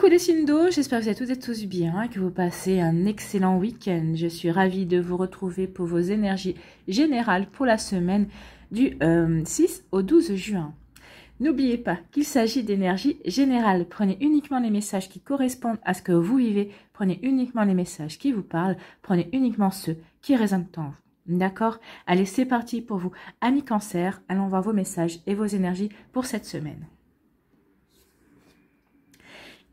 Coucou les Sindo, j'espère que vous êtes et tous bien, que vous passez un excellent week-end. Je suis ravie de vous retrouver pour vos énergies générales pour la semaine du 6 euh, au 12 juin. N'oubliez pas qu'il s'agit d'énergie générale. Prenez uniquement les messages qui correspondent à ce que vous vivez. Prenez uniquement les messages qui vous parlent. Prenez uniquement ceux qui résonnent en vous. D'accord Allez, c'est parti pour vous. Amis cancer, allons voir vos messages et vos énergies pour cette semaine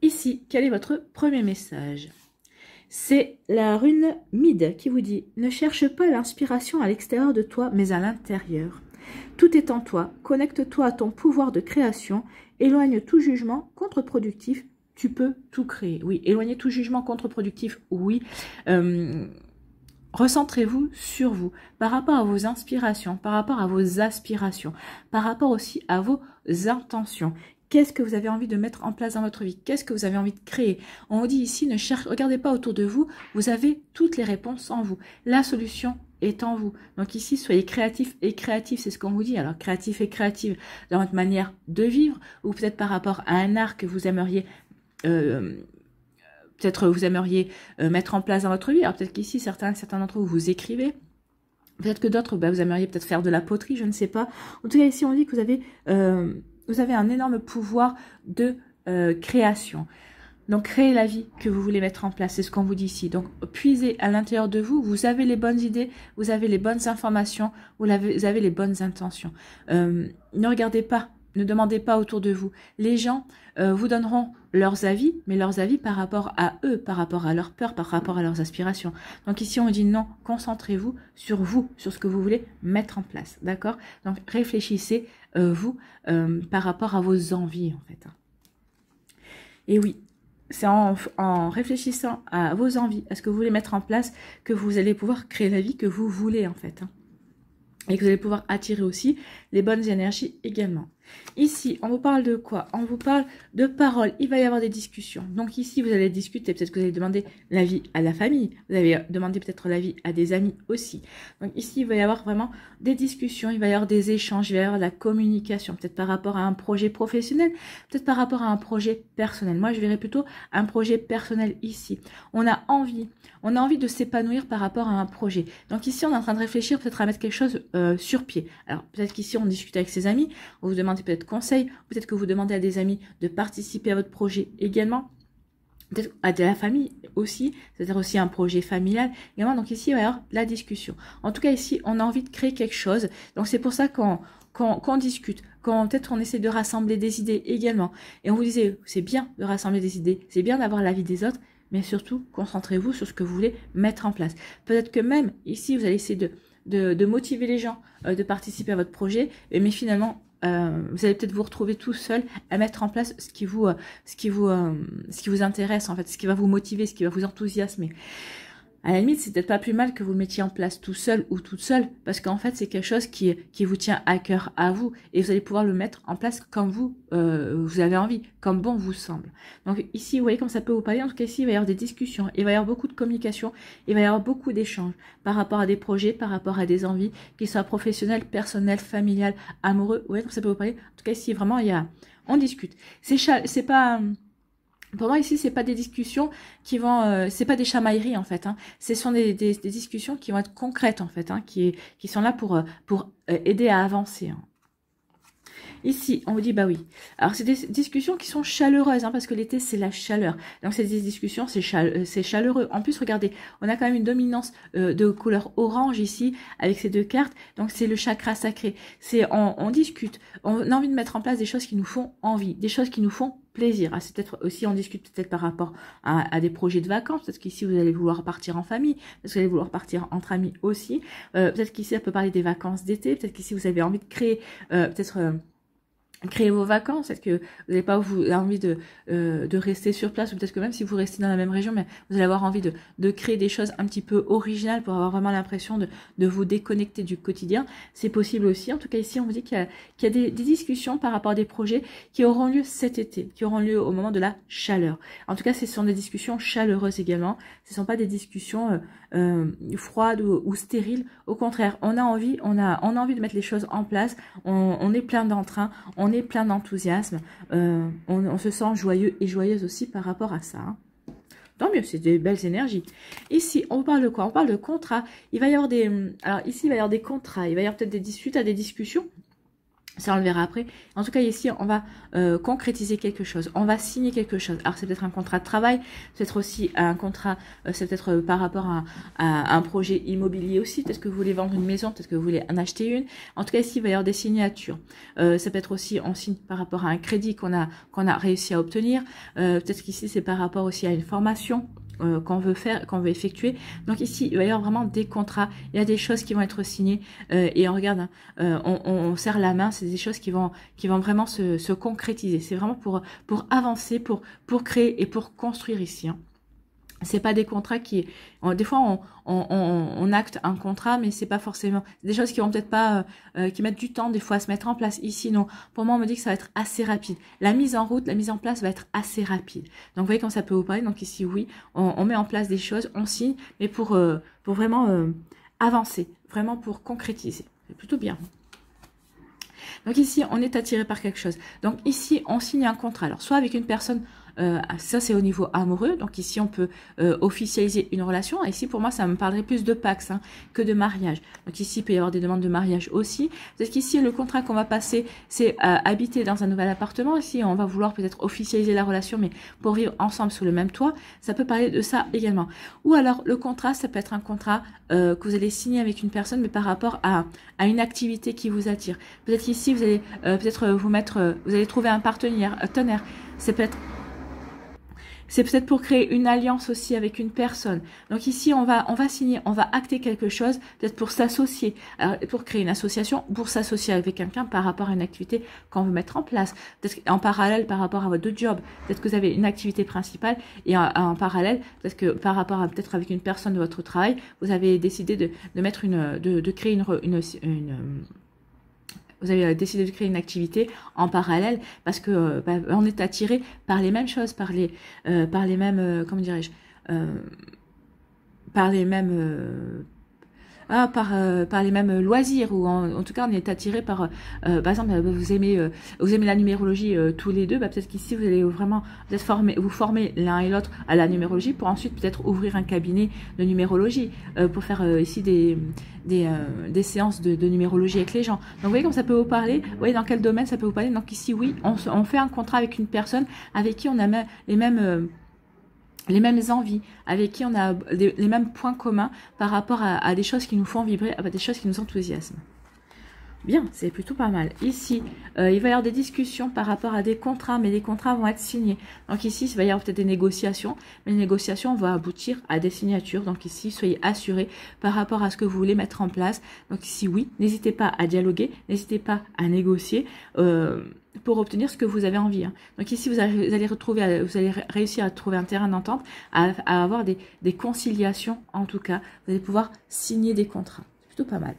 ici, quel est votre premier message C'est la rune Mide qui vous dit « Ne cherche pas l'inspiration à l'extérieur de toi, mais à l'intérieur. Tout est en toi, connecte-toi à ton pouvoir de création, éloigne tout jugement contre-productif, tu peux tout créer. » Oui, éloignez tout jugement contre-productif, oui. Euh, recentrez-vous sur vous, par rapport à vos inspirations, par rapport à vos aspirations, par rapport aussi à vos intentions. Qu'est-ce que vous avez envie de mettre en place dans votre vie Qu'est-ce que vous avez envie de créer On vous dit ici, ne cherchez, regardez pas autour de vous, vous avez toutes les réponses en vous. La solution est en vous. Donc ici, soyez créatif et créatif, c'est ce qu'on vous dit. Alors créatif et créative dans votre manière de vivre, ou peut-être par rapport à un art que vous aimeriez euh, peut-être vous aimeriez euh, mettre en place dans votre vie. Alors peut-être qu'ici, certains, certains d'entre vous, vous écrivez. Peut-être que d'autres, bah, vous aimeriez peut-être faire de la poterie, je ne sais pas. En tout cas, ici, on dit que vous avez euh, vous avez un énorme pouvoir de euh, création. Donc, créez la vie que vous voulez mettre en place, c'est ce qu'on vous dit ici. Donc, puisez à l'intérieur de vous, vous avez les bonnes idées, vous avez les bonnes informations, vous avez, vous avez les bonnes intentions. Euh, ne regardez pas ne demandez pas autour de vous. Les gens euh, vous donneront leurs avis, mais leurs avis par rapport à eux, par rapport à leurs peurs, par rapport à leurs aspirations. Donc ici, on dit non, concentrez-vous sur vous, sur ce que vous voulez mettre en place. D'accord Donc réfléchissez, euh, vous, euh, par rapport à vos envies, en fait. Et oui, c'est en, réfléchissant à vos envies, à ce que vous voulez mettre en place, que vous allez pouvoir créer la vie que vous voulez, en fait. Hein. et que vous allez pouvoir attirer aussi les bonnes énergies également. Ici, on vous parle de quoi On vous parle de paroles. Il va y avoir des discussions. Donc ici, vous allez discuter. Peut-être que vous allez demander l'avis à la famille. Vous allez demander peut-être l'avis à des amis aussi. Donc ici, il va y avoir vraiment des discussions. Il va y avoir des échanges. Il va y avoir de la communication. Peut-être par rapport à un projet professionnel. Peut-être par rapport à un projet personnel. Moi, je verrais plutôt un projet personnel ici. On a envie. On a envie de s'épanouir par rapport à un projet. Donc ici, on est en train de réfléchir peut-être à mettre quelque chose euh, sur pied. Alors peut-être qu'ici, on discute avec ses amis. On vous demande peut-être conseil, peut-être que vous demandez à des amis de participer à votre projet également peut-être à de la famille aussi, c'est-à-dire aussi un projet familial également. Donc ici, il va y avoir la discussion. En tout cas, ici, on a envie de créer quelque chose. Donc c'est pour ça qu'on discute, quand peut-être on essaie de rassembler des idées également. Et on vous disait, c'est bien de rassembler des idées, c'est bien d'avoir l'avis des autres, mais surtout, concentrez-vous sur ce que vous voulez mettre en place. Peut-être que même ici, vous allez essayer de, de, motiver les gens euh, de participer à votre projet, mais finalement, euh, vous allez peut-être vous retrouver tout seul à mettre en place ce qui vous, euh, ce qui vous, euh, ce qui vous intéresse en fait, ce qui va vous motiver, ce qui va vous enthousiasmer à la limite, c'est peut-être pas plus mal que vous le mettiez en place tout seul ou toute seule, parce qu'en fait, c'est quelque chose qui, qui vous tient à cœur à vous, et vous allez pouvoir le mettre en place comme vous, euh, vous avez envie, comme bon vous semble. Donc ici, vous voyez comme ça peut vous parler, en tout cas ici, il va y avoir des discussions, il va y avoir beaucoup de communication, il va y avoir beaucoup d'échanges par rapport à des projets, par rapport à des envies, qu'ils soient professionnels, personnels, familiales, amoureux, vous voyez comme ça peut vous parler. En tout cas ici, vraiment, il y a, on discute. C'est pas... Pour moi ici, c'est pas des discussions qui vont, euh, c'est pas des chamailleries en fait. Hein. Ce sont des, discussions qui vont être concrètes en fait, hein, qui, qui sont là pour, euh, pour euh, aider à avancer. Hein. Ici, on vous dit, bah oui. Alors, c'est des discussions qui sont chaleureuses, hein, parce que l'été, c'est la chaleur. Donc, c'est des discussions, c'est chale euh, chaleureux. En plus, regardez, on a quand même une dominance de couleur orange ici, avec ces deux cartes. Donc, c'est le chakra sacré. C'est on, on, discute, on a envie de mettre en place des choses qui nous font envie, des choses qui nous font plaisir. Ah, c'est peut-être aussi, on discute peut-être par rapport à, des projets de vacances. Peut-être qu'ici, vous allez vouloir partir en famille. Peut-être que vous allez vouloir partir entre amis aussi. Euh, peut-être qu'ici, on peut parler des vacances d'été. Peut-être qu'ici, vous avez envie de créer euh, peut-être... Euh, créer vos vacances. Est-ce que vous n'avez pas envie de, euh, de rester sur place ou peut-être que même si vous restez dans la même région, mais vous allez avoir envie de, créer des choses un petit peu originales pour avoir vraiment l'impression de, vous déconnecter du quotidien. C'est possible aussi. En tout cas, ici, on vous dit qu'il y a, des, discussions par rapport à des projets qui auront lieu cet été, qui auront lieu au moment de la chaleur. En tout cas, ce sont des discussions chaleureuses également. Ce ne sont pas des discussions euh, euh, froides ou, stériles. Au contraire, on a envie, on a, on a envie de mettre les choses en place. On, est plein d'entrain. On plein d'enthousiasme, euh, on, se sent joyeux et joyeuse aussi par rapport à ça. Hein. Tant mieux, c'est des belles énergies. Ici, on parle de quoi On parle de contrat. Il va y avoir des, hum, alors ici, il va y avoir des contrats. Il va y avoir peut-être des disputes à des discussions ça, on le verra après. En tout cas, ici, on va euh, concrétiser quelque chose. On va signer quelque chose. Alors, c'est peut-être un contrat de travail, c'est peut-être aussi un contrat, euh, c'est peut-être euh, par rapport à, un projet immobilier aussi. Peut-être que vous voulez vendre une maison, peut-être que vous voulez en acheter une. En tout cas, ici, il va y avoir des signatures. ça peut être aussi, on signe par rapport à un crédit qu'on a qu'on a réussi à obtenir. peut-être qu'ici, c'est par rapport aussi à une formation. Euh, qu'on veut faire, qu'on veut effectuer. Donc ici, il va y avoir vraiment des contrats, il y a des choses qui vont être signées euh, et on regarde, hein, euh, on, on, serre la main, c'est des choses qui vont, qui vont vraiment se, concrétiser. C'est vraiment pour, pour avancer, pour, pour créer et pour construire ici. Hein c'est pas des contrats qui des fois on, acte un contrat mais c'est pas forcément des choses qui vont peut-être pas euh, euh, qui mettent du temps des fois à se mettre en place ici non pour moi on me dit que ça va être assez rapide la mise en route la mise en place va être assez rapide donc vous voyez quand ça peut opérer donc ici oui on, met en place des choses on signe mais pour euh, pour vraiment avancer vraiment pour concrétiser c'est plutôt bien donc ici on est attiré par quelque chose donc ici on signe un contrat alors soit avec une personne euh, ah, ça, c'est au niveau amoureux. Donc ici, on peut euh, officialiser une relation. ici, pour moi, ça me parlerait plus de Pax hein, que de mariage. Donc ici, il peut y avoir des demandes de mariage aussi. Parce qu'ici, le contrat qu'on va passer, c'est euh, habiter dans un nouvel appartement. Ici, on va vouloir peut-être officialiser la relation, mais pour vivre ensemble sous le même toit, ça peut parler de ça également. Ou alors, le contrat, ça peut être un contrat que vous allez signer avec une personne, mais par rapport à, une activité qui vous attire. Peut-être ici, vous allez peut-être vous mettre, vous allez trouver un partenaire, tonnerre. peut être c'est peut-être pour créer une alliance aussi avec une personne. Donc ici, on va, on va signer, on va acter quelque chose, peut-être pour s'associer, euh, pour créer une association, pour s'associer avec quelqu'un par rapport à une activité qu'on veut mettre en place. Peut-être en parallèle par rapport à votre job. Peut-être que vous avez une activité principale et en, parallèle, peut-être que par rapport à peut-être avec une personne de votre travail, vous avez décidé de, de mettre une, de, de créer une, une vous avez euh, décidé de créer une activité en parallèle parce que euh, bah, on est attiré par les mêmes choses, par les, euh, par les mêmes, comment dirais-je, par les mêmes ah, euh, par, les mêmes loisirs ou en, tout cas on est attiré par euh, par exemple euh, vous aimez vous aimez la numérologie tous les deux bah, peut-être qu'ici vous allez vraiment vous êtes vous former l'un et l'autre à la numérologie pour ensuite peut-être ouvrir un cabinet de numérologie pour faire ici des des, séances de, de, numérologie avec les gens donc vous voyez comme ça peut vous parler vous voyez dans quel domaine ça peut vous parler donc ici oui on, fait un contrat avec une personne avec qui on a les mêmes les mêmes envies, avec qui on a les mêmes points communs par rapport à, des choses qui nous font vibrer, à des choses qui nous enthousiasment. Bien, c'est plutôt pas mal. Ici, euh, il va y avoir des discussions par rapport à des contrats, mais les contrats vont être signés. Donc ici, il va y avoir peut-être des négociations, mais les négociations vont aboutir à des signatures. Donc ici, soyez assurés par rapport à ce que vous voulez mettre en place. Donc ici, oui, n'hésitez pas à dialoguer, n'hésitez pas à négocier. Euh, pour obtenir ce que vous avez envie. Hein. Donc ici, vous allez, retrouver, vous allez réussir à trouver un terrain d'entente, à, avoir des, des conciliations en tout cas. Vous allez pouvoir signer des contrats. C'est plutôt pas mal.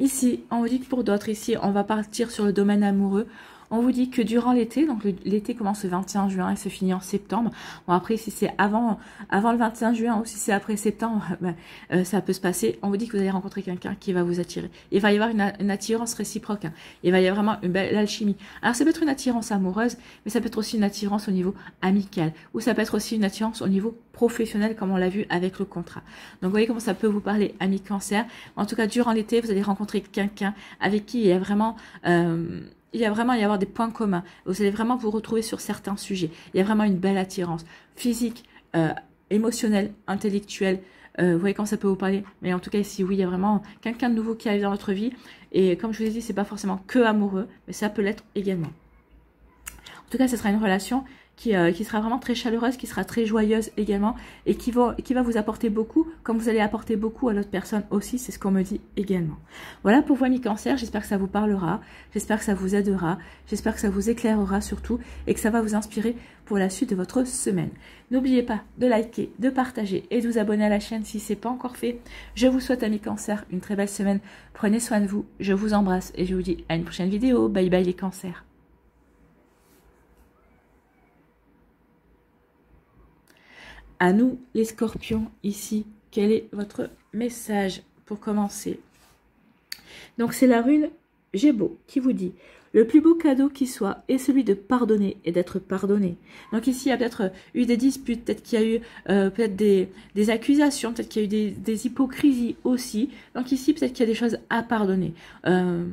Ici, on dit que pour d'autres, ici, on va partir sur le domaine amoureux. On vous dit que durant l'été, donc l'été commence le 21 juin et se finit en septembre. Bon, après, si c'est avant, avant le 21 juin ou si c'est après septembre, ben, euh, ça peut se passer. On vous dit que vous allez rencontrer quelqu'un qui va vous attirer. Il va y avoir une, attirance réciproque. Hein. Il va y avoir vraiment une belle alchimie. Alors, ça peut être une attirance amoureuse, mais ça peut être aussi une attirance au niveau amical ou ça peut être aussi une attirance au niveau professionnel, comme on l'a vu avec le contrat. Donc, vous voyez comment ça peut vous parler, ami cancer. En tout cas, durant l'été, vous allez rencontrer quelqu'un avec qui il y a vraiment... Euh, il y a vraiment il y avoir des points communs. Vous allez vraiment vous retrouver sur certains sujets. Il y a vraiment une belle attirance physique, euh, émotionnelle, intellectuelle. Euh, vous voyez quand ça peut vous parler. Mais en tout cas ici, oui, il y a vraiment quelqu'un de nouveau qui arrive dans votre vie. Et comme je vous ai dit, n'est pas forcément que amoureux, mais ça peut l'être également. En tout cas, ce sera une relation euh, qui, sera vraiment très chaleureuse, qui sera très joyeuse également et qui va, qui va vous apporter beaucoup, comme vous allez apporter beaucoup à l'autre personne aussi, c'est ce qu'on me dit également. Voilà pour vous Mi-Cancer, j'espère que ça vous parlera, j'espère que ça vous aidera, j'espère que ça vous éclairera surtout et que ça va vous inspirer pour la suite de votre semaine. N'oubliez pas de liker, de partager et de vous abonner à la chaîne si ce n'est pas encore fait. Je vous souhaite à Mi-Cancer une très belle semaine, prenez soin de vous, je vous embrasse et je vous dis à une prochaine vidéo. Bye bye les cancers à nous les scorpions ici. Quel est votre message pour commencer Donc c'est la rune Gébo qui vous dit le plus beau cadeau qui soit est celui de pardonner et d'être pardonné. Donc ici, il y a peut-être eu des disputes, peut-être qu'il y a eu euh, peut-être des, accusations, peut-être qu'il y a eu des, hypocrisies aussi. Donc ici, peut-être qu'il y a des choses à pardonner. Euh,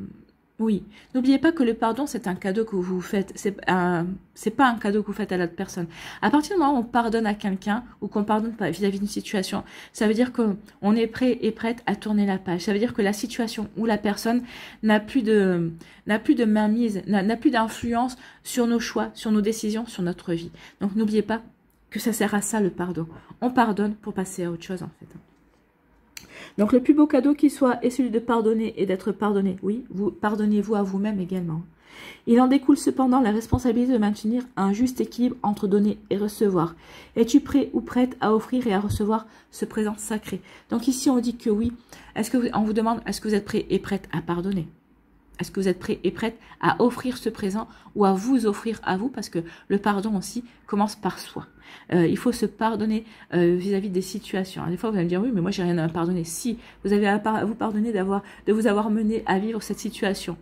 oui, n'oubliez pas que le pardon, c'est un cadeau que vous faites, c'est euh, c'est pas un cadeau que vous faites à l'autre personne. À partir du moment où on pardonne à quelqu'un ou qu'on pardonne pas vis-à-vis d'une situation, ça veut dire qu'on est prêt et prête à tourner la page. Ça veut dire que la situation ou la personne n'a plus de n'a plus de mainmise, n'a plus d'influence sur nos choix, sur nos décisions, sur notre vie. Donc n'oubliez pas que ça sert à ça le pardon. On pardonne pour passer à autre chose en fait. Donc le plus beau cadeau qui soit est celui de pardonner et d'être pardonné. Oui, vous pardonnez-vous à vous-même également. Il en découle cependant la responsabilité de maintenir un juste équilibre entre donner et recevoir. Es-tu prêt ou prête à offrir et à recevoir ce présent sacré Donc ici on dit que oui. Est-ce que on vous demande est-ce que vous êtes prêt et prête à pardonner Est-ce que vous êtes prêt et prête à offrir ce présent ou à vous offrir à vous parce que le pardon aussi commence par soi. Euh, il faut se pardonner euh, vis-à-vis des situations. des fois, vous allez me dire, oui, mais moi, j'ai rien à pardonner. Si, vous avez à vous pardonner de vous avoir mené à vivre cette situation.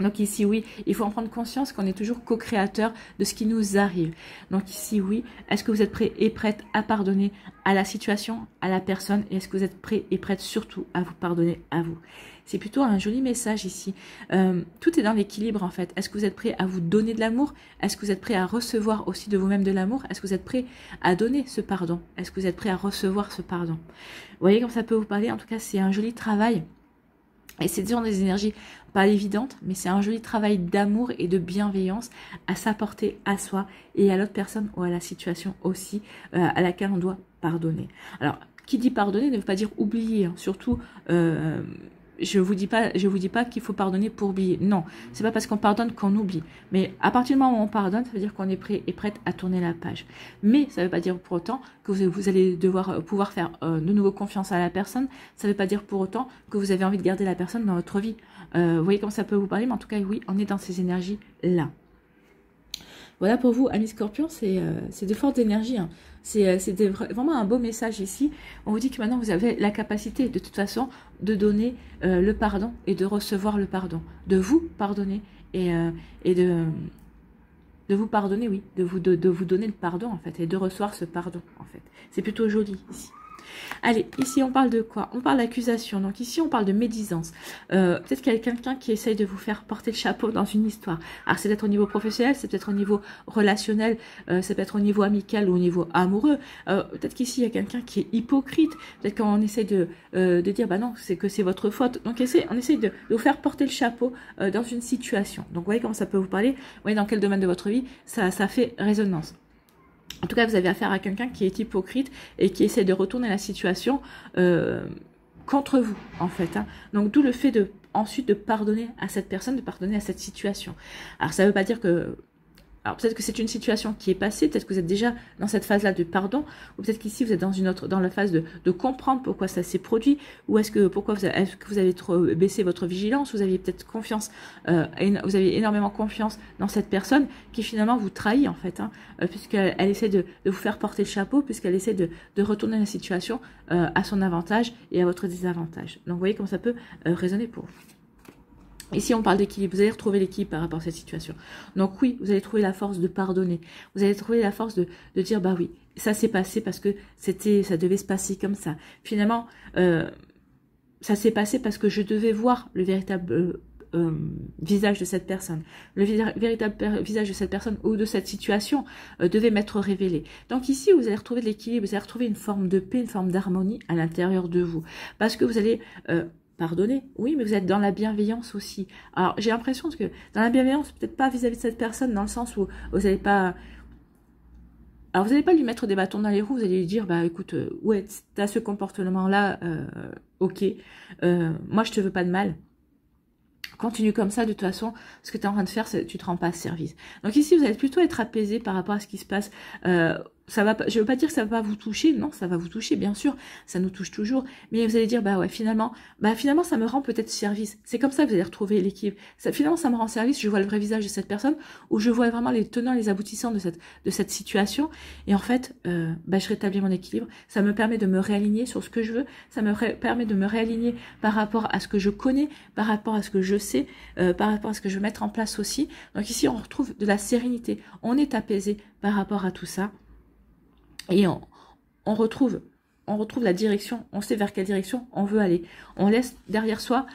Donc ici, oui, il faut en prendre conscience qu'on est toujours co-créateur de ce qui nous arrive. Donc ici, oui, est-ce que vous êtes prêt et prête à pardonner à la situation, à la personne, et est-ce que vous êtes prêt et prête surtout à vous pardonner à vous c'est plutôt un joli message ici. Euh, tout est dans l'équilibre en fait. Est-ce que vous êtes prêt à vous donner de l'amour Est-ce que vous êtes prêt à recevoir aussi de vous-même de l'amour Est-ce que vous êtes prêt à donner ce pardon Est-ce que vous êtes prêt à recevoir ce pardon Vous voyez comme ça peut vous parler. En tout cas, c'est un joli travail. Et c'est dans des énergies pas évidentes, mais c'est un joli travail d'amour et de bienveillance à s'apporter à soi et à l'autre personne ou à la situation aussi euh, à laquelle on doit pardonner. Alors, qui dit pardonner ne veut pas dire oublier, hein. surtout... Euh, je vous dis pas, je vous dis pas qu'il faut pardonner pour oublier. Non, c'est pas parce qu'on pardonne qu'on oublie. Mais à partir du moment où on pardonne, ça veut dire qu'on est prêt et prête à tourner la page. Mais ça ne veut pas dire pour autant que vous, allez devoir euh, pouvoir faire euh, de nouveau confiance à la personne. Ça ne veut pas dire pour autant que vous avez envie de garder la personne dans votre vie. Euh, vous voyez comment ça peut vous parler, mais en tout cas, oui, on est dans ces énergies là. Voilà pour vous, amis Scorpion, c'est de fortes énergies. Hein. C'est euh, vraiment un beau message ici. On vous dit que maintenant vous avez la capacité de toute façon de donner euh, le pardon et de recevoir le pardon. De vous pardonner et, euh, et de, de vous pardonner, oui. De vous, de, de vous donner le pardon en fait et de recevoir ce pardon en fait. C'est plutôt joli ici. Allez, ici on parle de quoi On parle d'accusation. Donc ici on parle de médisance. Euh, peut-être qu'il y a quelqu'un qui essaye de vous faire porter le chapeau dans une histoire. Alors c'est peut-être au niveau professionnel, c'est peut-être au niveau relationnel, euh, c'est peut-être au niveau amical ou au niveau amoureux. Euh, peut-être qu'ici il y a quelqu'un qui est hypocrite. Peut-être qu'on essaye de, euh, de dire bah non, c'est que c'est votre faute. Donc on essaye de, vous faire porter le chapeau dans une situation. Donc vous voyez comment ça peut vous parler. Vous voyez dans quel domaine de votre vie ça, ça fait résonance. En tout cas, vous avez affaire à quelqu'un qui est hypocrite et qui essaie de retourner la situation euh, contre vous, en fait. Hein. Donc, d'où le fait de ensuite de pardonner à cette personne, de pardonner à cette situation. Alors, ça ne veut pas dire que alors peut-être que c'est une situation qui est passée, peut-être que vous êtes déjà dans cette phase-là de pardon, ou peut-être qu'ici vous êtes dans une autre, dans la phase de, comprendre pourquoi ça s'est produit, ou est-ce que pourquoi vous avez, est-ce que vous avez trop baissé votre vigilance, vous aviez peut-être confiance, euh, vous aviez énormément confiance dans cette personne qui finalement vous trahit en fait, hein, euh, puisqu'elle essaie de, vous faire porter le chapeau, puisqu'elle essaie de, de, retourner la situation euh, à son avantage et à votre désavantage. Donc vous voyez comment ça peut euh, résonner pour vous. Ici, on parle d'équilibre. Vous allez retrouver l'équilibre par rapport à cette situation. Donc oui, vous allez trouver la force de pardonner. Vous allez trouver la force de, dire, bah oui, ça s'est passé parce que c'était, ça devait se passer comme ça. Finalement, euh, ça s'est passé parce que je devais voir le véritable euh, euh, visage de cette personne. Le véritable visage de cette personne ou de cette situation devait m'être révélé. Donc ici, vous allez retrouver l'équilibre. Vous allez retrouver une forme de paix, une forme d'harmonie à l'intérieur de vous. Parce que vous allez pardonner. Oui, mais vous êtes dans la bienveillance aussi. Alors, j'ai l'impression que dans la bienveillance, peut-être pas vis-à-vis de cette personne, dans le sens où vous n'allez pas... Alors, vous n'allez pas lui mettre des bâtons dans les roues, vous allez lui dire, bah écoute, euh, ouais, tu as ce comportement-là, euh, ok, euh, moi je te veux pas de mal. Continue comme ça, de toute façon, ce que tu es en train de faire, tu te rends pas service. Donc ici, vous allez plutôt être apaisé par rapport à ce qui se passe ça va je veux pas dire que ça va pas vous toucher, non, ça va vous toucher, bien sûr, ça nous touche toujours, mais vous allez dire, bah ouais, finalement, bah finalement, ça me rend peut-être service. C'est comme ça que vous allez retrouver l'équilibre. Ça, finalement, ça me rend service, je vois le vrai visage de cette personne, où je vois vraiment les tenants, les aboutissants de cette, de cette situation, et en fait, euh, bah, je rétablis mon équilibre, ça me permet de me réaligner sur ce que je veux, ça me permet de me réaligner par rapport à ce que je connais, par rapport à ce que je sais, euh, par rapport à ce que je veux mettre en place aussi. Donc ici, on retrouve de la sérénité, on est apaisé par rapport à tout ça. Et on, retrouve, on retrouve la direction, on sait vers quelle direction on veut aller. On laisse derrière soi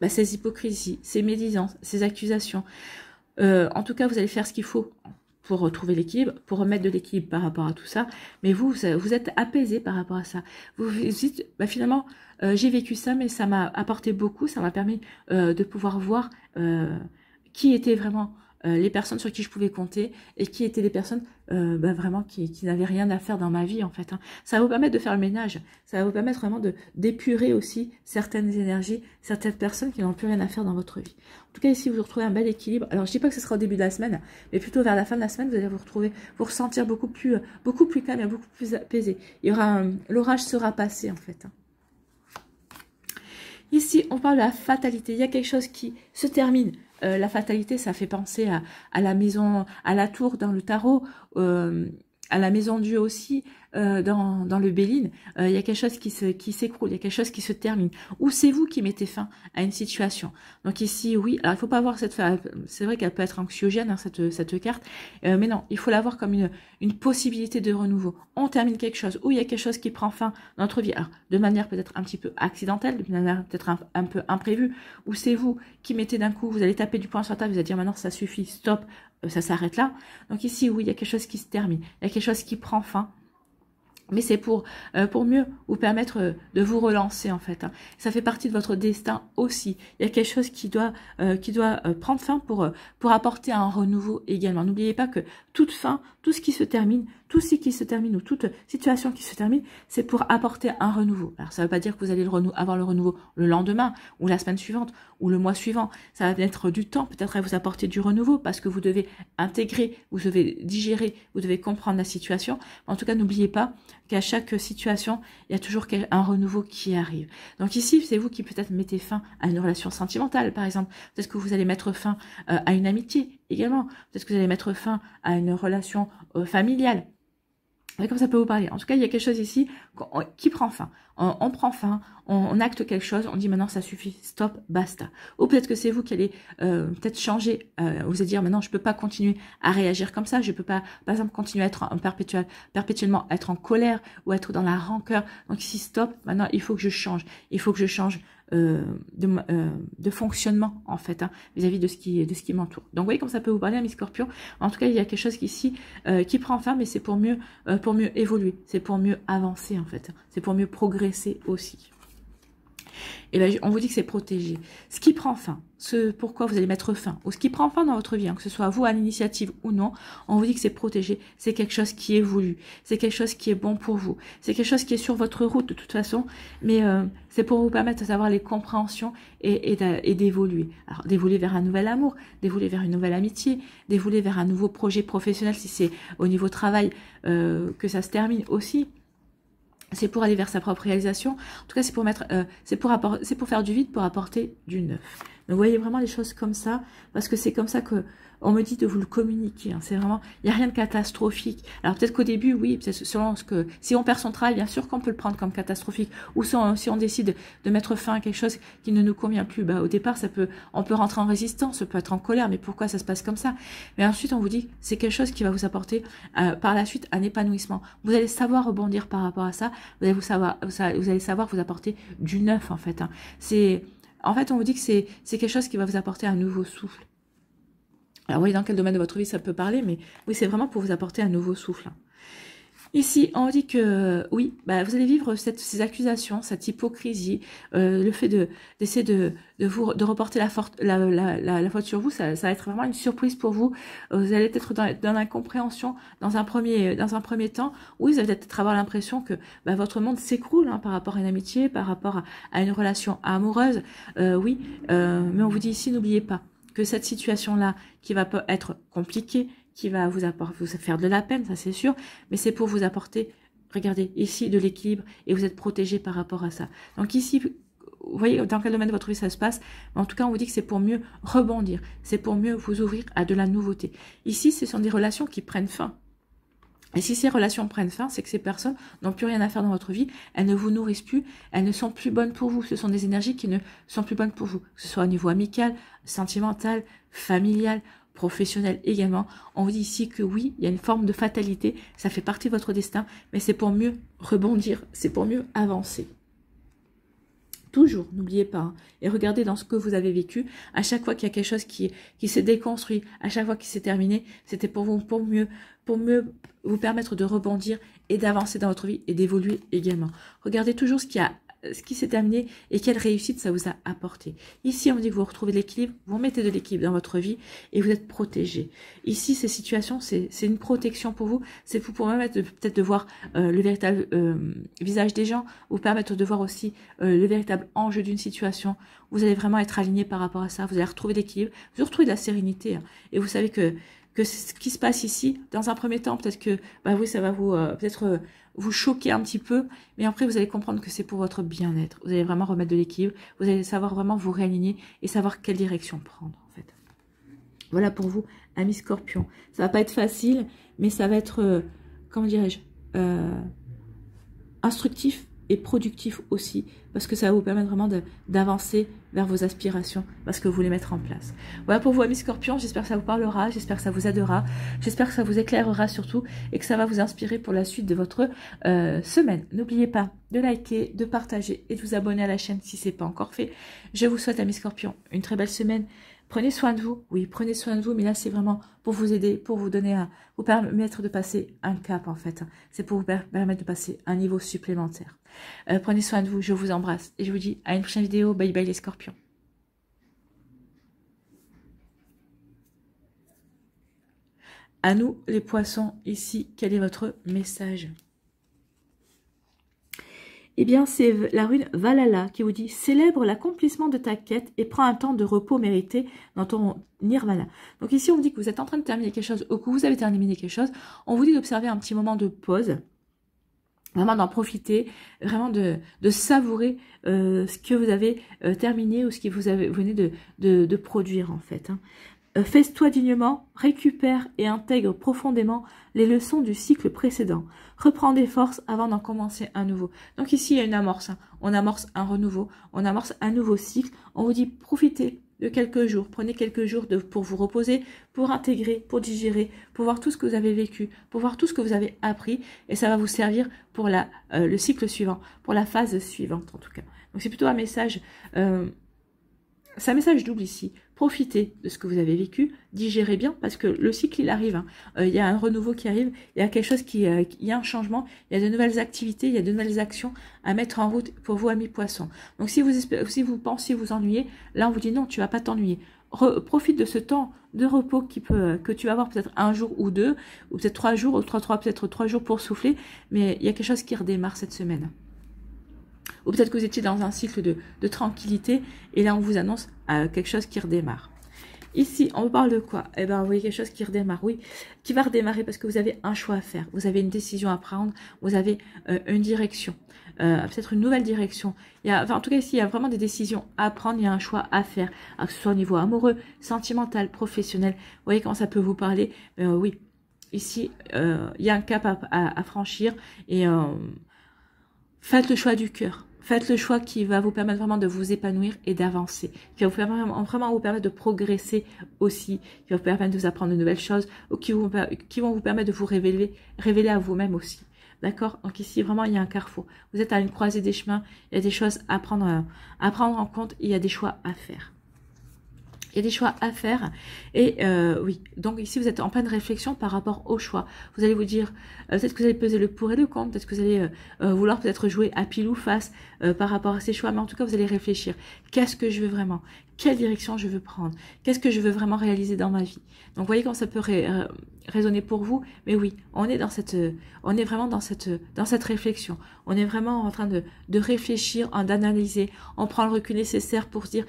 bah, ces hypocrisies, ces médisances, ces accusations. Euh, en tout cas, vous allez faire ce qu'il faut pour retrouver l'équilibre, pour remettre de l'équilibre par rapport à tout ça. Mais vous, vous êtes apaisé par rapport à ça. Vous vous dites, bah, finalement, euh, j'ai vécu ça, mais ça m'a apporté beaucoup. Ça m'a permis euh, de pouvoir voir qui était vraiment euh, les personnes sur qui je pouvais compter et qui étaient des personnes euh, bah, vraiment qui, n'avaient rien à faire dans ma vie en fait. Hein. Ça va vous permettre de faire le ménage, ça va vous permettre vraiment de d'épurer aussi certaines énergies, certaines personnes qui n'ont plus rien à faire dans votre vie. En tout cas ici vous retrouvez un bel équilibre. Alors je dis pas que ce sera au début de la semaine, mais plutôt vers la fin de la semaine vous allez vous retrouver, vous ressentir beaucoup plus, euh, beaucoup plus calme et beaucoup plus apaisé. Il y aura l'orage sera passé en fait. Hein. Ici, on parle de la fatalité. Il y a quelque chose qui se termine euh, la fatalité, ça fait penser à, à, la maison, à la tour dans le tarot. Euh, à la Maison Dieu aussi, euh, dans, dans, le Béline, euh, il y a quelque chose qui s'écroule, qui il y a quelque chose qui se termine. Ou c'est vous qui mettez fin à une situation. Donc ici, oui, alors il faut pas avoir cette... C'est vrai qu'elle peut être anxiogène, hein, cette, cette carte, euh, mais non, il faut l'avoir comme une, une possibilité de renouveau. On termine quelque chose, ou il y a quelque chose qui prend fin dans notre vie, de manière peut-être un petit peu accidentelle, de manière peut-être un, peu imprévue, ou c'est vous qui mettez d'un coup, vous allez taper du poing sur la table, vous allez dire maintenant ça suffit, stop, ça s'arrête là. Donc ici, oui, il y a quelque chose qui se termine, il y a quelque chose qui prend fin. Mais c'est pour, euh, pour mieux vous permettre euh, de vous relancer en fait. Hein. Ça fait partie de votre destin aussi. Il y a quelque chose qui doit, euh, qui doit prendre fin pour, pour apporter un renouveau également. N'oubliez pas que toute fin tout ce qui se termine, tout ce qui se termine ou toute situation qui se termine, c'est pour apporter un renouveau. Alors ça ne veut pas dire que vous allez avoir le renouveau le lendemain ou la semaine suivante ou le mois suivant. Ça va être du temps peut-être à vous apporter du renouveau parce que vous devez intégrer, vous devez digérer, vous devez comprendre la situation. En tout cas, n'oubliez pas qu'à chaque situation, il y a toujours un renouveau qui arrive. Donc ici, c'est vous qui peut-être mettez fin à une relation sentimentale, par exemple. Peut-être que vous allez mettre fin euh, à une amitié également. Peut-être que vous allez mettre fin à une relation euh, familiale. comme ça peut vous parler. En tout cas, il y a quelque chose ici qui prend fin. On, prend fin, on, acte quelque chose, on dit maintenant ça suffit, stop, basta. Ou peut-être que c'est vous qui allez euh, peut-être changer, euh, vous allez dire maintenant je ne peux pas continuer à réagir comme ça, je ne peux pas par exemple continuer à être en perpétuellement être en colère ou être dans la rancœur. Donc ici stop, maintenant il faut que je change, il faut que je change euh, euh, de, fonctionnement en fait hein, vis-à-vis de ce qui de ce qui m'entoure. Donc vous voyez comme ça peut vous parler, mes Scorpion. En tout cas, il y a quelque chose qui, ici euh, qui prend fin, mais c'est pour mieux pour mieux évoluer, c'est pour mieux avancer en fait, c'est pour mieux progresser aussi. Et on vous dit que c'est protégé. Ce qui prend fin, ce pourquoi vous allez mettre fin, ou ce qui prend fin dans votre vie, hein, que ce soit vous à l'initiative ou non, on vous dit que c'est protégé, c'est quelque chose qui évolue, voulu, c'est quelque chose qui est bon pour vous, c'est quelque chose qui est sur votre route de toute façon, mais euh, c'est pour vous permettre de savoir les compréhensions et, d'évoluer. Alors, d'évoluer vers un nouvel amour, d'évoluer vers une nouvelle amitié, d'évoluer vers un nouveau projet professionnel si c'est au niveau travail euh, que ça se termine aussi c'est pour aller vers sa propre réalisation. En tout cas, c'est pour mettre, euh, c'est pour c'est pour faire du vide, pour apporter du neuf. Donc, vous voyez vraiment les choses comme ça, parce que c'est comme ça que on me dit de vous le communiquer. Hein. C'est vraiment, il n'y a rien de catastrophique. Alors peut-être qu'au début, oui, selon ce que, si on perd son travail, bien sûr qu'on peut le prendre comme catastrophique. Ou si on, décide de mettre fin à quelque chose qui ne nous convient plus, bah, au départ, ça peut, on peut rentrer en résistance, on peut être en colère, mais pourquoi ça se passe comme ça? Mais ensuite, on vous dit, c'est quelque chose qui va vous apporter, euh, par la suite, un épanouissement. Vous allez savoir rebondir par rapport à ça. Vous allez savoir, vous allez savoir vous apporter du neuf, en fait. Hein. C'est, en fait, on vous dit que c'est quelque chose qui va vous apporter un nouveau souffle. Alors, vous voyez dans quel domaine de votre vie ça peut parler, mais oui, c'est vraiment pour vous apporter un nouveau souffle. Ici, on dit que oui, bah, vous allez vivre ces accusations, cette hypocrisie, euh, le fait d'essayer de, de, vous de reporter la, faute la, la, sur vous, ça, va être vraiment une surprise pour vous. Euh, vous allez être dans, l'incompréhension dans un premier dans un premier temps. Oui, vous allez peut-être avoir l'impression que bah, votre monde s'écroule hein, par rapport à une amitié, par rapport à, une relation amoureuse. Euh, oui, mais on vous dit ici, n'oubliez pas, que cette situation-là, qui va être compliquée, qui va vous, apporter, vous faire de la peine, ça c'est sûr, mais c'est pour vous apporter, regardez, ici, de l'équilibre, et vous êtes protégé par rapport à ça. Donc ici, vous voyez dans quel domaine de votre vie ça se passe, en tout cas, on vous dit que c'est pour mieux rebondir, c'est pour mieux vous ouvrir à de la nouveauté. Ici, ce sont des relations qui prennent fin. Et si ces relations prennent fin, c'est que ces personnes n'ont plus rien à faire dans votre vie, elles ne vous nourrissent plus, elles ne sont plus bonnes pour vous. Ce sont des énergies qui ne sont plus bonnes pour vous, que ce soit au niveau amical, sentimental, familial, professionnel également. On vous dit ici que oui, il y a une forme de fatalité, ça fait partie de votre destin, mais c'est pour mieux rebondir, c'est pour mieux avancer. Toujours, n'oubliez pas. Hein. et regardez dans ce que vous avez vécu. À chaque fois qu'il y a quelque chose qui, qui s'est déconstruit, à chaque fois qu'il s'est terminé, c'était pour vous, pour mieux, pour mieux vous permettre de rebondir et d'avancer dans votre vie et d'évoluer également. Regardez toujours ce qui a euh, ce qui s'est amené et quelle réussite ça vous a apporté. Ici, on dit que vous retrouvez l'équilibre, vous mettez de l'équilibre dans votre vie et vous êtes protégé. Ici, ces situations, c'est une protection pour vous. C'est pour permettre peut-être de voir euh, le véritable euh, visage des gens, vous permettre de voir aussi le véritable enjeu d'une situation. Vous allez vraiment être aligné par rapport à ça. Vous allez retrouver l'équilibre, vous retrouvez de la sérénité. Hein. et vous savez que que ce qui se passe ici, dans un premier temps, peut-être que, bah oui, ça va vous, peut-être vous choquer un petit peu, mais après vous allez comprendre que c'est pour votre bien-être. Vous allez vraiment remettre de l'équilibre, vous allez savoir vraiment vous réaligner et savoir quelle direction prendre en fait. Voilà pour vous, ami scorpion. Ça va pas être facile, mais ça va être, euh, comment dirais-je, euh, instructif et productif aussi, parce que ça va vous permettre vraiment d'avancer vers vos aspirations, parce que vous les mettre en place. Voilà pour vous, amis scorpions, j'espère que ça vous parlera, j'espère que ça vous aidera, j'espère que ça vous éclairera surtout, et que ça va vous inspirer pour la suite de votre euh, semaine. N'oubliez pas de liker, de partager et de vous abonner à la chaîne si ce n'est pas encore fait. Je vous souhaite, amis scorpions, une très belle semaine. Prenez soin de vous, oui, prenez soin de vous, mais là c'est vraiment pour vous aider, pour vous donner à vous permettre de passer un cap en fait. C'est pour vous permettre de passer un niveau supplémentaire. Euh, prenez soin de vous, je vous embrasse. Et je vous dis à une prochaine vidéo. Bye bye les scorpions. À nous les poissons ici, quel est votre message eh bien, c'est la rune Valhalla qui vous dit « Célèbre l'accomplissement de ta quête et prends un temps de repos mérité dans ton nirvana. » Donc ici, on vous dit que vous êtes en train de terminer quelque chose ou que vous avez terminé quelque chose. On vous dit d'observer un petit moment de pause vraiment d'en profiter, vraiment de, de savourer euh, ce que vous avez euh, terminé ou ce que vous, avez, venez de, produire en fait. Hein. Euh, fais-toi dignement, récupère et intègre profondément les leçons du cycle précédent. Reprends des forces avant d'en commencer un nouveau. Donc ici, il y a une amorce. Hein. On amorce un renouveau, on amorce un nouveau cycle. On vous dit profitez de quelques jours. Prenez quelques jours pour vous reposer, pour intégrer, pour digérer, pour voir tout ce que vous avez vécu, pour voir tout ce que vous avez appris. Et ça va vous servir pour euh, le cycle suivant, pour la phase suivante en tout cas. Donc c'est plutôt un message... Euh, c'est un message double ici profitez de ce que vous avez vécu, digérez bien, parce que le cycle, il arrive. Hein. Euh, il y a un renouveau qui arrive, il y a quelque chose euh, qui, il y a un changement, il y a de nouvelles activités, il y a de nouvelles actions à mettre en route pour vous, amis poissons. Donc, si vous, vous pensez vous ennuyer, là, on vous dit non, tu vas pas t'ennuyer. Profite de ce temps de repos euh, que tu vas avoir peut-être un jour ou deux, ou peut-être trois jours, ou trois, trois, peut-être trois jours pour souffler, mais il y a quelque chose qui redémarre cette semaine. Ou peut-être que vous étiez dans un cycle de, tranquillité et là on vous annonce euh, quelque chose qui redémarre. Ici, on vous parle de quoi Eh bien, vous voyez quelque chose qui redémarre, oui, qui va redémarrer parce que vous avez un choix à faire, vous avez une décision à prendre, vous avez euh, une direction, euh, peut-être une nouvelle direction. en tout cas, ici, il y a vraiment des décisions à prendre, il y a un choix à faire, hein, que ce soit au niveau amoureux, sentimental, professionnel. Vous voyez comment ça peut vous parler Mais Oui, ici, il y a un cap à, à franchir et faites le choix du cœur faites le choix qui va vous permettre vraiment de vous épanouir et d'avancer, qui va vous vraiment vous permettre de progresser aussi, qui va vous permettre de vous apprendre de nouvelles choses, ou qui, vont vous permettre de vous révéler, révéler à vous-même aussi. D'accord Donc ici, vraiment, il y a un carrefour. Vous êtes à une croisée des chemins, il y a des choses à prendre, euh, à prendre en compte, il y a des choix à faire. Il y a des choix à faire. Et euh, oui, donc ici, vous êtes en pleine réflexion par rapport aux choix. Vous allez vous dire, euh, peut-être que vous allez peser le pour et le contre, peut-être que vous allez euh, vouloir peut-être jouer à pile ou face par rapport à ces choix, mais en tout cas, vous allez réfléchir. Qu'est-ce que je veux vraiment Quelle direction je veux prendre Qu'est-ce que je veux vraiment réaliser dans ma vie Donc, vous voyez comment ça peut résonner raisonner pour vous. Mais oui, on est, dans cette, on est vraiment dans cette, dans cette réflexion. On est vraiment en train de, de réfléchir, d'analyser. On prend le recul nécessaire pour se dire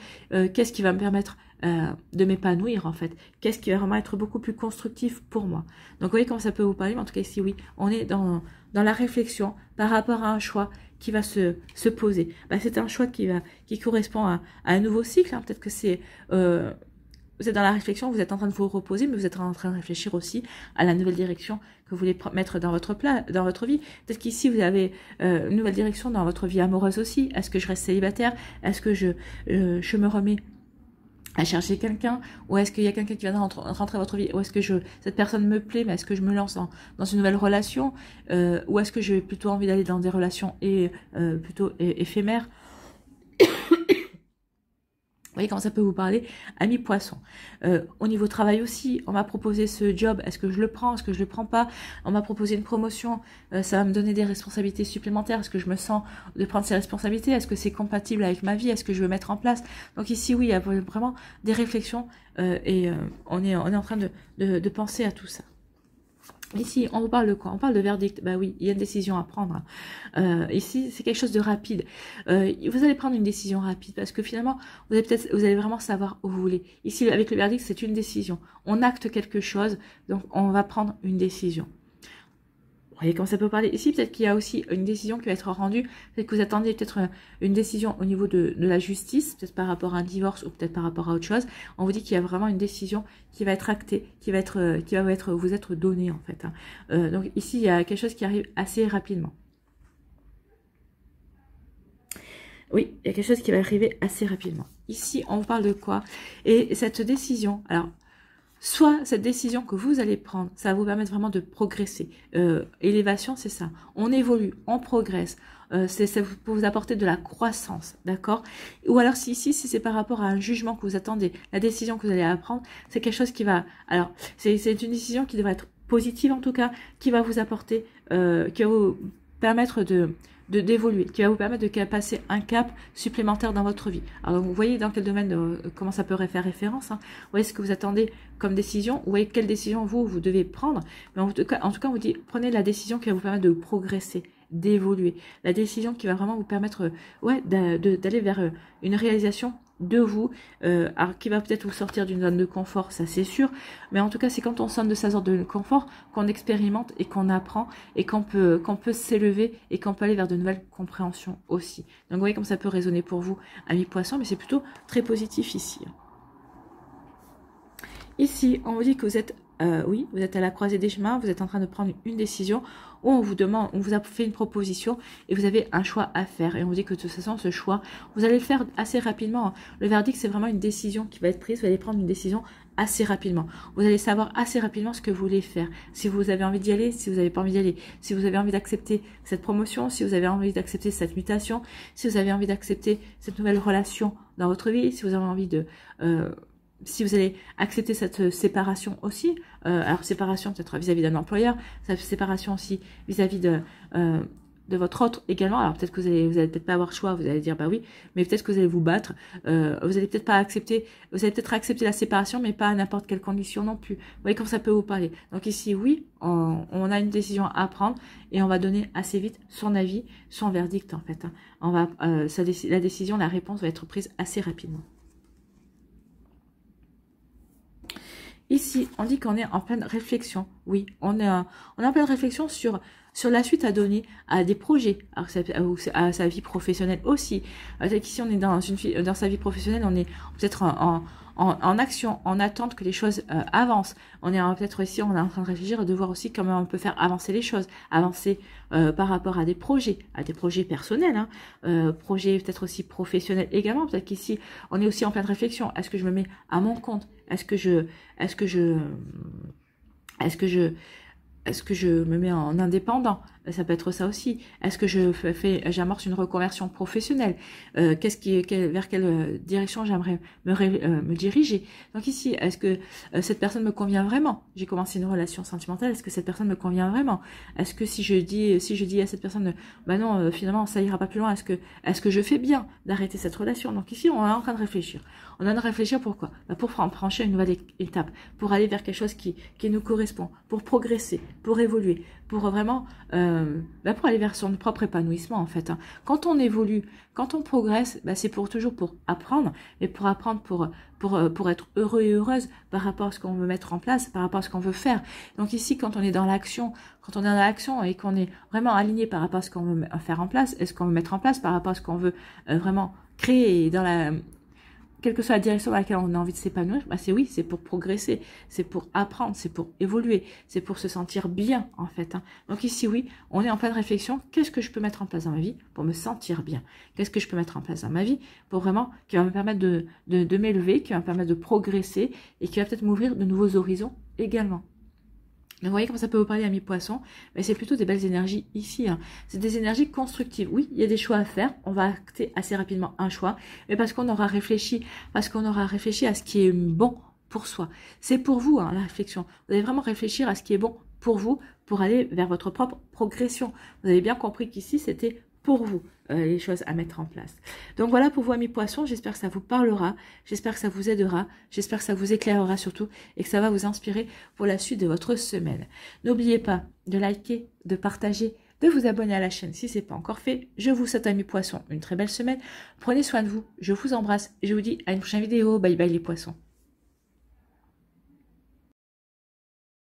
qu'est-ce qui va me permettre euh, de m'épanouir en fait. Qu'est-ce qui va vraiment être beaucoup plus constructif pour moi Donc vous voyez comment ça peut vous parler, mais en tout cas ici oui, on est dans, la réflexion par rapport à un choix qui va se, poser. Bah, c'est un choix qui, va, qui correspond à, un nouveau cycle, hein. peut-être que c'est... Euh, vous êtes dans la réflexion, vous êtes en train de vous reposer, mais vous êtes en train de réfléchir aussi à la nouvelle direction que vous voulez mettre dans votre dans votre vie. Peut-être qu'ici vous avez euh, une nouvelle direction dans votre vie amoureuse aussi. Est-ce que je reste célibataire Est-ce que je, je me remets à chercher quelqu'un ou est-ce qu'il y a quelqu'un qui va rentrer dans votre vie ou est-ce que je cette personne me plaît mais est-ce que je me lance dans, une nouvelle relation euh, ou est-ce que j'ai plutôt envie d'aller dans des relations et euh, plutôt éphémères vous voyez comment ça peut vous parler Ami poisson. Euh, au niveau travail aussi, on m'a proposé ce job, est-ce que je le prends, est-ce que je le prends pas On m'a proposé une promotion, euh, ça va me donner des responsabilités supplémentaires, est-ce que je me sens de prendre ces responsabilités Est-ce que c'est compatible avec ma vie Est-ce que je veux mettre en place Donc ici, oui, il y a vraiment des réflexions euh, et on, est, on est en train de, de penser à tout ça. Ici, on vous parle de quoi On parle de verdict. Bah oui, il y a une décision à prendre. Hein. Euh, ici, c'est quelque chose de rapide. Euh, vous allez prendre une décision rapide parce que finalement, vous allez peut-être, vous allez vraiment savoir où vous voulez. Ici, avec le verdict, c'est une décision. On acte quelque chose, donc on va prendre une décision voyez comment ça peut parler ici Peut-être qu'il y a aussi une décision qui va être rendue. Peut-être que vous attendez peut-être euh, une décision au niveau de, la justice, peut-être par rapport à un divorce ou peut-être par rapport à autre chose. On vous dit qu'il y a vraiment une décision qui va être actée, qui va être, euh, qui va être, vous être donnée en fait. Hein. Euh, donc ici, il y a quelque chose qui arrive assez rapidement. Oui, il y a quelque chose qui va arriver assez rapidement. Ici, on vous parle de quoi Et cette décision, alors soit cette décision que vous allez prendre, ça va vous permettre vraiment de progresser. Euh, élévation, c'est ça. On évolue, on progresse. Euh, c'est ça pour vous apporter de la croissance, d'accord Ou alors si si, si c'est par rapport à un jugement que vous attendez, la décision que vous allez apprendre, c'est quelque chose qui va. Alors c'est une décision qui devrait être positive en tout cas, qui va vous apporter, euh, qui va vous permettre de de d'évoluer, qui va vous permettre de passer un cap supplémentaire dans votre vie. Alors vous voyez dans quel domaine, euh, comment ça peut faire référence. Hein. Vous voyez ce que vous attendez comme décision, vous voyez quelle décision vous, vous devez prendre. Mais en tout cas, en tout cas on vous dit, prenez la décision qui va vous permettre de progresser d'évoluer, la décision qui va vraiment vous permettre euh, ouais, d'aller vers euh, une réalisation de vous, euh, qui va peut-être vous sortir d'une zone de confort, ça c'est sûr, mais en tout cas c'est quand on sort de sa zone de confort qu'on expérimente et qu'on apprend et qu'on peut, qu'on peut s'élever et qu'on peut aller vers de nouvelles compréhensions aussi. Donc vous voyez comme ça peut résonner pour vous, amis poissons, mais c'est plutôt très positif ici. Ici, on vous dit que vous êtes euh, oui, vous êtes à la croisée des chemins, vous êtes en train de prendre une décision, où on vous demande, on vous a fait une proposition et vous avez un choix à faire. Et on vous dit que de toute façon, ce choix, vous allez le faire assez rapidement. Hein. Le verdict, c'est vraiment une décision qui va être prise. Vous allez prendre une décision assez rapidement. Vous allez savoir assez rapidement ce que vous voulez faire. Si vous avez envie d'y aller, si vous n'avez pas envie d'y aller, si vous avez envie d'accepter cette promotion, si vous avez envie d'accepter cette mutation, si vous avez envie d'accepter cette nouvelle relation dans votre vie, si vous avez envie de... Euh, si vous allez accepter cette séparation aussi, euh, alors séparation peut-être vis-à-vis d'un employeur, cette séparation aussi vis-à-vis de, euh, de votre autre également, alors peut-être que vous allez, vous allez peut-être pas avoir le choix, vous allez dire bah oui, mais peut-être que vous allez vous battre, euh, vous allez peut-être pas accepter, vous allez peut-être accepter la séparation, mais pas à n'importe quelle condition non plus. Vous voyez comment ça peut vous parler. Donc ici, oui, on, a une décision à prendre et on va donner assez vite son avis, son verdict en fait. Hein. On va, sa, la décision, la réponse va être prise assez rapidement. Ici, on dit qu'on est en pleine réflexion. Oui, on est, en, on pleine réflexion sur, sur la suite à donner à des projets, à, sa vie professionnelle aussi. Ici, euh, on est dans, une, dans sa vie professionnelle, on est peut-être en en, action, en attente que les choses euh, avancent. On est peut-être aussi, on est en train de réfléchir et de voir aussi comment on peut faire avancer les choses, avancer euh, par rapport à des projets, à des projets personnels, hein. euh, projets peut-être aussi professionnels également. Peut-être qu'ici, on est aussi en pleine réflexion. Est-ce que je me mets à mon compte Est-ce que je, est-ce que je, est-ce que je est-ce que je me mets en indépendant Ça peut être ça aussi. Est-ce que je fais, j'amorce une reconversion professionnelle euh, Qu'est-ce qui, vers quelle euh, direction j'aimerais euh, me, diriger Donc ici, est-ce que cette personne me convient vraiment J'ai commencé une relation sentimentale. Est-ce que cette personne me convient vraiment Est-ce que si je dis, si je dis à cette personne, bah non, finalement, ça ira pas plus loin. Est-ce que, est-ce que je fais bien d'arrêter cette relation Donc ici, on est en train de réfléchir. On est en train de réfléchir pourquoi Pour bah, franchir une nouvelle étape, pour aller vers quelque chose qui, qui nous correspond, pour progresser pour évoluer, pour vraiment, euh, bah, pour aller vers son propre épanouissement en fait. Hein. Quand on évolue, quand on progresse, bah, c'est pour toujours pour apprendre, et pour apprendre euh, pour être heureux et heureuse par rapport à ce qu'on veut mettre en place, par rapport à ce qu'on veut faire. Donc ici, quand on est dans l'action, quand on est dans l'action et qu'on est vraiment aligné par rapport à ce qu'on veut faire en place, est ce qu'on veut mettre en place, par rapport à ce qu'on veut euh, vraiment créer dans la quelle que soit la direction dans laquelle on a envie de s'épanouir, bah c'est oui, c'est pour progresser, c'est pour apprendre, c'est pour évoluer, c'est pour se sentir bien en fait. Hein. Donc ici oui, on est en pleine réflexion, qu'est-ce que je peux mettre en place dans ma vie pour me sentir bien Qu'est-ce que je peux mettre en place dans ma vie pour vraiment, qui va me permettre de, de, de m'élever, qui va me permettre de progresser et qui va peut-être m'ouvrir de nouveaux horizons également vous voyez comment ça peut vous parler à mi-poisson, mais c'est plutôt des belles énergies ici. Hein. C'est des énergies constructives. Oui, il y a des choix à faire. On va acter assez rapidement un choix, mais parce qu'on aura réfléchi, parce qu'on aura réfléchi à ce qui est bon pour soi. C'est pour vous hein, la réflexion. Vous allez vraiment réfléchir à ce qui est bon pour vous, pour aller vers votre propre progression. Vous avez bien compris qu'ici, c'était pour vous euh, les choses à mettre en place. Donc voilà pour vous, amis poissons. J'espère que ça vous parlera. J'espère que ça vous aidera. J'espère que ça vous éclairera surtout et que ça va vous inspirer pour la suite de votre semaine. N'oubliez pas de liker, de partager, de vous abonner à la chaîne si ce n'est pas encore fait. Je vous souhaite, amis poissons, une très belle semaine. Prenez soin de vous. Je vous embrasse. Et je vous dis à une prochaine vidéo. Bye bye les poissons.